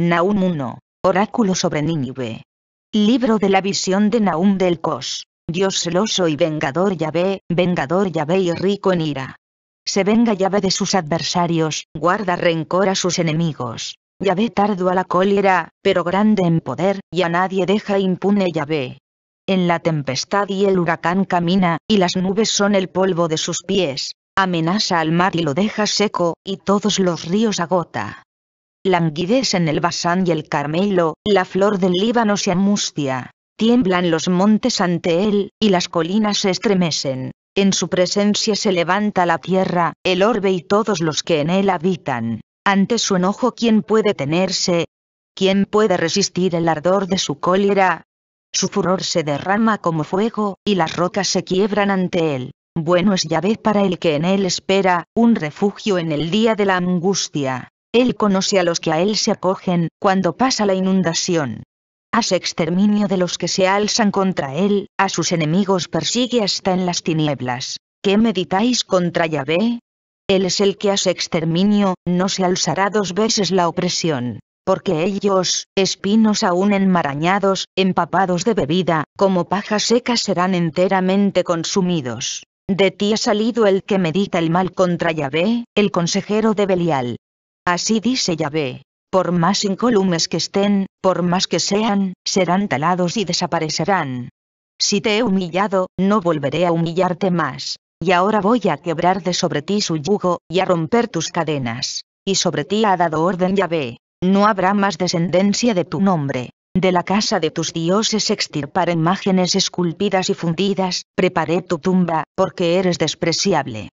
Naum 1. Oráculo sobre Nínive. Libro de la visión de Naum del Cos. Dios celoso y vengador Yahvé, vengador Yahvé y rico en ira. Se venga Yahvé de sus adversarios, guarda rencor a sus enemigos. Yahvé tardo a la cólera, pero grande en poder, y a nadie deja impune Yahvé. En la tempestad y el huracán camina, y las nubes son el polvo de sus pies. Amenaza al mar y lo deja seco, y todos los ríos agota languidez en el Basán y el Carmelo, la flor del Líbano se angustia. tiemblan los montes ante él, y las colinas se estremecen. En su presencia se levanta la tierra, el orbe y todos los que en él habitan. Ante su enojo ¿quién puede tenerse? ¿Quién puede resistir el ardor de su cólera? Su furor se derrama como fuego, y las rocas se quiebran ante él. Bueno es Yahvé para el que en él espera, un refugio en el día de la angustia. Él conoce a los que a él se acogen, cuando pasa la inundación. Hace exterminio de los que se alzan contra él, a sus enemigos persigue hasta en las tinieblas. ¿Qué meditáis contra Yahvé? Él es el que hace exterminio, no se alzará dos veces la opresión. Porque ellos, espinos aún enmarañados, empapados de bebida, como paja seca serán enteramente consumidos. De ti ha salido el que medita el mal contra Yahvé, el consejero de Belial. Así dice Yahvé. Por más incólumes que estén, por más que sean, serán talados y desaparecerán. Si te he humillado, no volveré a humillarte más. Y ahora voy a quebrar de sobre ti su yugo, y a romper tus cadenas. Y sobre ti ha dado orden Yahvé. No habrá más descendencia de tu nombre. De la casa de tus dioses extirparé imágenes esculpidas y fundidas, preparé tu tumba, porque eres despreciable.